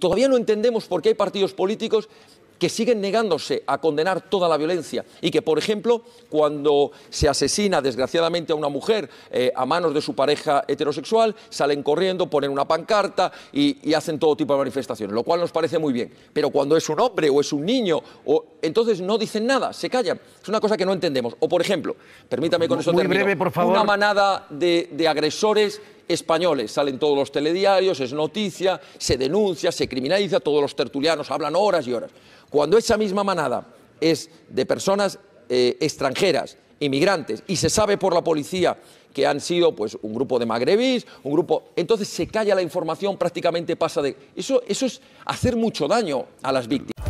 Todavía no entendemos por qué hay partidos políticos que siguen negándose a condenar toda la violencia y que, por ejemplo, cuando se asesina desgraciadamente a una mujer eh, a manos de su pareja heterosexual, salen corriendo, ponen una pancarta y, hacen todo tipo de manifestaciones, lo cual nos parece muy bien. Pero cuando es un hombre o es un niño, o, entonces no dicen nada, se callan. Es una cosa que no entendemos. O, por ejemplo, permítame con eso breve, una manada de agresores españoles. Salen todos los telediarios, es noticia, se denuncia, se criminaliza, todos los tertulianos hablan horas y horas. Cuando esa misma manada es de personas eh, extranjeras, inmigrantes, y se sabe por la policía que han sido pues, un grupo de magrebís, un grupo... Entonces se calla la información, prácticamente pasa de... Eso, eso es hacer mucho daño a las víctimas.